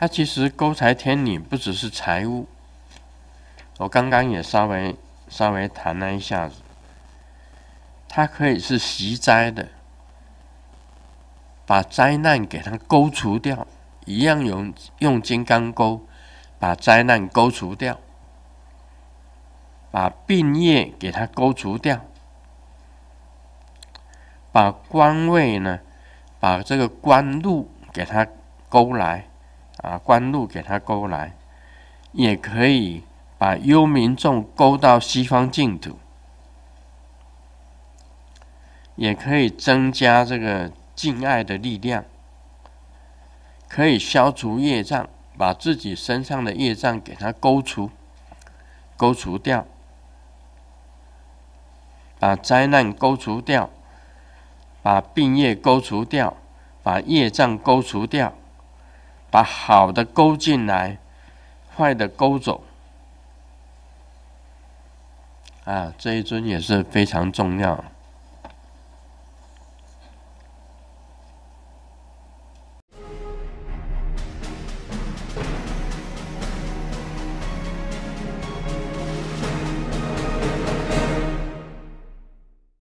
它其实勾财天女不只是财务，我刚刚也稍微稍微谈了一下子，它可以是除灾的，把灾难给它勾除掉，一样用用金刚钩把灾难勾除掉，把病叶给它勾除掉，把官位呢，把这个官禄给它勾来。啊，官路给他勾来，也可以把幽冥众勾到西方净土，也可以增加这个敬爱的力量，可以消除业障，把自己身上的业障给他勾除，勾除掉，把灾难勾除掉，把病业勾除掉，把业障勾除掉。把好的勾进来，坏的勾走。啊，这一尊也是非常重要。